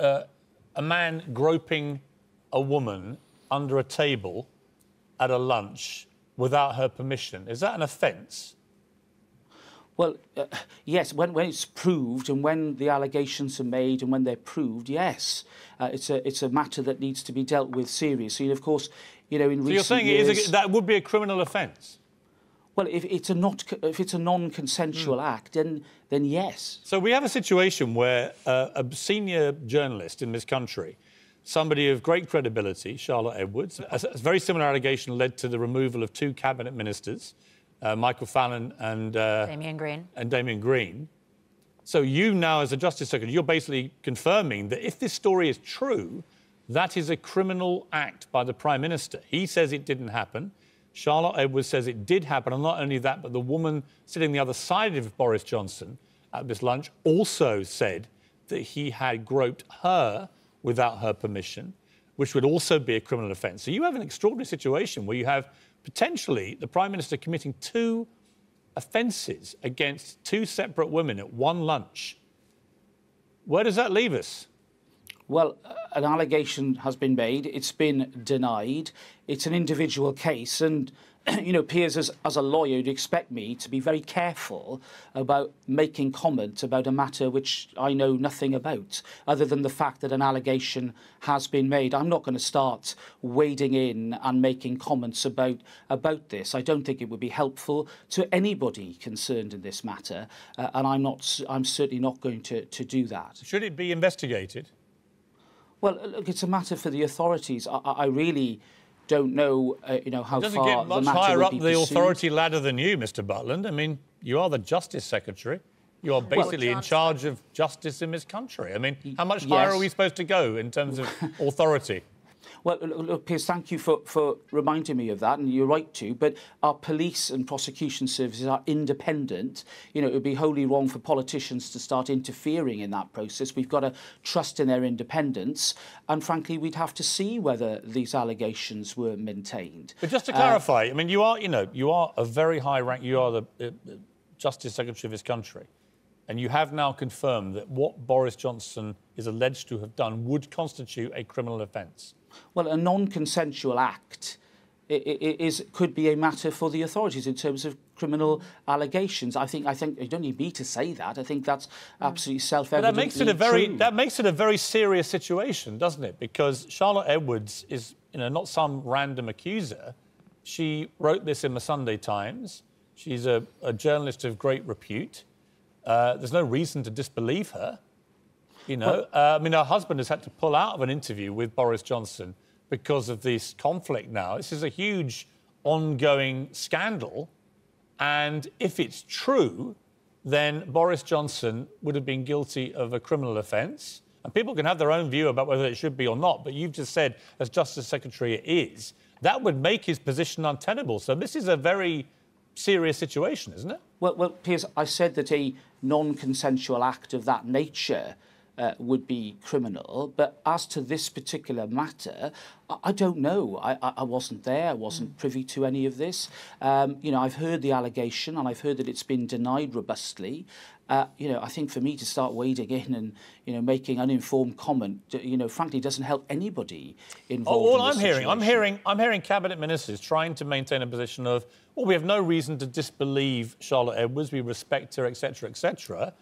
uh, a man groping a woman under a table at a lunch without her permission. Is that an offence? Well, uh, yes, when, when it's proved and when the allegations are made and when they're proved, yes, uh, it's, a, it's a matter that needs to be dealt with seriously. And of course, you know, in so recent you're saying years, a, that would be a criminal offence? Well, if it's a not if it's a non-consensual mm. act, then then yes. So we have a situation where uh, a senior journalist in this country, somebody of great credibility, Charlotte Edwards, a, a very similar allegation led to the removal of two cabinet ministers, uh, Michael Fallon and uh, Damian Green. And Damian Green. So you now, as a justice secretary, you're basically confirming that if this story is true, that is a criminal act by the prime minister. He says it didn't happen. Charlotte Edwards says it did happen. And not only that, but the woman sitting the other side of Boris Johnson at this lunch also said that he had groped her without her permission, which would also be a criminal offence. So you have an extraordinary situation where you have potentially the Prime Minister committing two offences against two separate women at one lunch. Where does that leave us? Well, an allegation has been made. It's been denied. It's an individual case. And, you know, Piers, as, as a lawyer, you'd expect me to be very careful about making comment about a matter which I know nothing about, other than the fact that an allegation has been made. I'm not going to start wading in and making comments about, about this. I don't think it would be helpful to anybody concerned in this matter. Uh, and I'm, not, I'm certainly not going to, to do that. Should it be investigated? Well, look, it's a matter for the authorities. I, I really don't know, uh, you know, how far the matter doesn't get much higher up the pursued. authority ladder than you, Mr. Butland. I mean, you are the Justice Secretary. You are basically well, in charge of justice in this country. I mean, how much yes. higher are we supposed to go in terms of authority? Well, look, Piers, thank you for, for reminding me of that, and you're right to. But our police and prosecution services are independent. You know, it would be wholly wrong for politicians to start interfering in that process. We've got to trust in their independence, and frankly, we'd have to see whether these allegations were maintained. But just to uh, clarify, uh, I mean, you are, you know, you are a very high rank. You are the uh, uh Justice Secretary of this country. And you have now confirmed that what Boris Johnson is alleged to have done would constitute a criminal offence. Well, a non consensual act is, could be a matter for the authorities in terms of criminal allegations. I think I think you don't need me to say that. I think that's absolutely mm. self-evident. That makes it a very that makes it a very serious situation, doesn't it? Because Charlotte Edwards is you know not some random accuser. She wrote this in the Sunday Times. She's a, a journalist of great repute. Uh, there's no reason to disbelieve her. You know, well, uh, I mean, her husband has had to pull out of an interview with Boris Johnson because of this conflict now. This is a huge ongoing scandal. And if it's true, then Boris Johnson would have been guilty of a criminal offence. And people can have their own view about whether it should be or not, but you've just said, as Justice Secretary, it is. That would make his position untenable. So this is a very serious situation, isn't it? Well, well, Piers, I said that a non-consensual act of that nature uh, would be criminal. But as to this particular matter, I, I don't know. I, I, wasn't there. I wasn't mm. privy to any of this. Um, you know, I've heard the allegation and I've heard that it's been denied robustly. Uh, you know, I think for me to start wading in and you know making uninformed comment, you know, frankly, doesn't help anybody involved. Oh, all in I'm hearing, I'm hearing, I'm hearing cabinet ministers trying to maintain a position of, well, we have no reason to disbelieve Charlotte Edwards, we respect her, etc., etc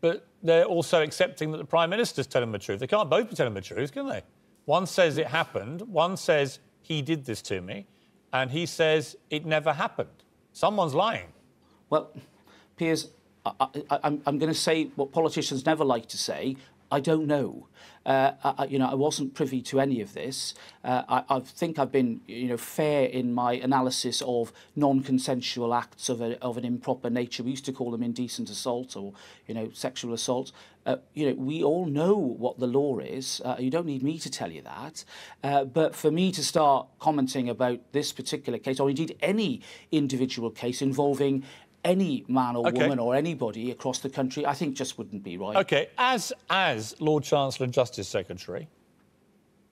but they're also accepting that the Prime Minister's telling the truth. They can't both be telling the truth, can they? One says it happened, one says he did this to me, and he says it never happened. Someone's lying. Well, Piers, I, am going to say what politicians never like to say, I don't know. Uh, I, you know, I wasn't privy to any of this. Uh, I, I, think I've been, you know, fair in my analysis of non-consensual acts of, a, of an improper nature. We used to call them indecent assault or, you know, sexual assault. Uh, you know, we all know what the law is. Uh, you don't need me to tell you that. Uh, but for me to start commenting about this particular case, or indeed any individual case involving any man or okay. woman or anybody across the country, I think just wouldn't be right. OK, as, as Lord Chancellor and Justice Secretary,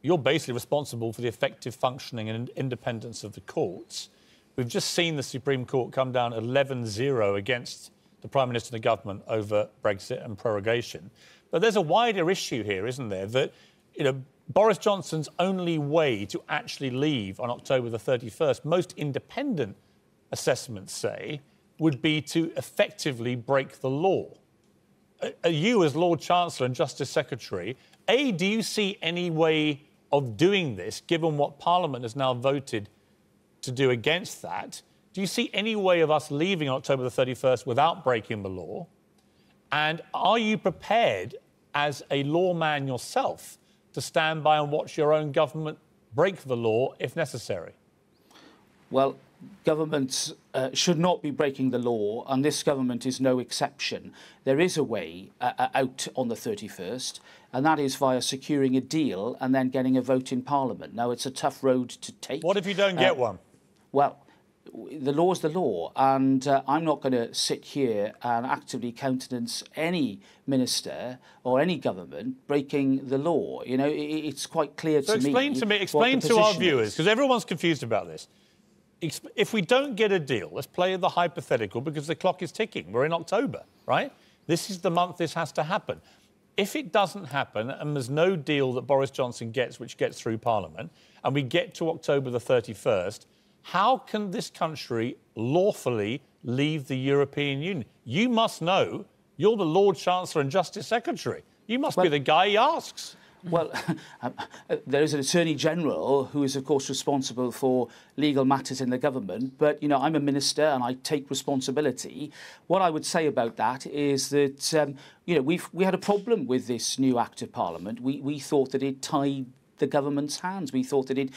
you're basically responsible for the effective functioning and independence of the courts. We've just seen the Supreme Court come down 11-0 against the Prime Minister and the government over Brexit and prorogation. But there's a wider issue here, isn't there, that, you know, Boris Johnson's only way to actually leave on October the 31st, most independent assessments say, would be to effectively break the law. Are you, as Lord Chancellor and Justice Secretary, A, do you see any way of doing this, given what Parliament has now voted to do against that? Do you see any way of us leaving October the 31st without breaking the law? And are you prepared, as a lawman yourself, to stand by and watch your own government break the law if necessary? Well, governments uh, should not be breaking the law, and this government is no exception. There is a way uh, uh out on the 31st, and that is via securing a deal and then getting a vote in Parliament. Now, it's a tough road to take. What if you don't uh, get one? Well, the law is the law, and uh, I'm not going to sit here and actively countenance any minister or any government breaking the law. You know, it, it's quite clear so to explain Explain to me, explain to our viewers, because everyone's confused about this if we don't get a deal, let's play the hypothetical because the clock is ticking. We're in October, right? This is the month this has to happen. If it doesn't happen and there's no deal that Boris Johnson gets, which gets through Parliament, and we get to October the 31st, how can this country lawfully leave the European Union? You must know you're the Lord Chancellor and Justice Secretary. You must well, be the guy he asks. Well, um, uh, there is an Attorney General who is, of course, responsible for legal matters in the government. But, you know, I'm a minister and I take responsibility. What I would say about that is that, um, you know, we've, we had a problem with this new Act of Parliament. We, we thought that it tied the government's hands. We thought that it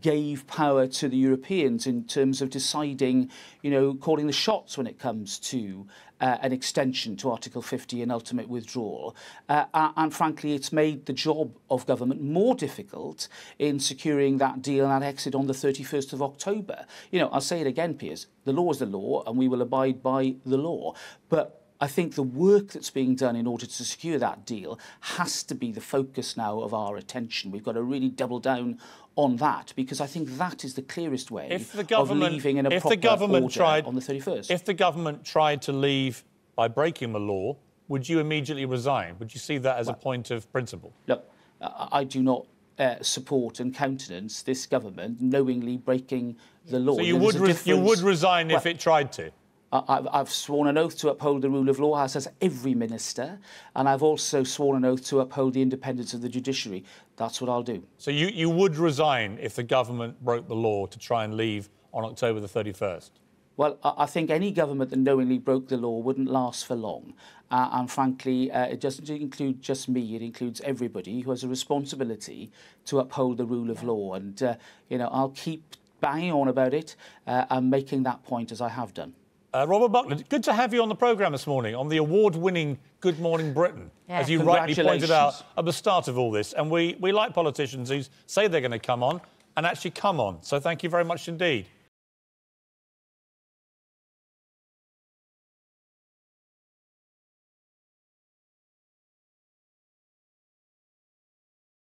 gave power to the Europeans in terms of deciding, you know, calling the shots when it comes to uh, an extension to Article 50 and ultimate withdrawal. Uh, and frankly, it's made the job of government more difficult in securing that deal and that exit on the 31st of October. You know, I'll say it again, Piers, the law is the law and we will abide by the law. But I think the work that's being done in order to secure that deal has to be the focus now of our attention. We've got to really double down on that because I think that is the clearest way if the government, of leaving in a if proper the government order tried, on the 31st. If the government tried to leave by breaking the law, would you immediately resign? Would you see that as well, a point of principle? Look, I do not uh, support and countenance this government knowingly breaking the law. So you, would, you would resign well, if it tried to? I've sworn an oath to uphold the rule of law, as has every minister, and I've also sworn an oath to uphold the independence of the judiciary. That's what I'll do. So you, you would resign if the government broke the law to try and leave on October the 31st? Well, I think any government that knowingly broke the law wouldn't last for long. Uh, and frankly, uh, it doesn't include just me, it includes everybody who has a responsibility to uphold the rule of law. And, uh, you know, I'll keep banging on about it uh, and making that point as I have done. Uh, Robert Buckland, good to have you on the programme this morning on the award winning Good Morning Britain, yeah. as you rightly pointed out at the start of all this. And we, we like politicians who say they're going to come on and actually come on. So thank you very much indeed.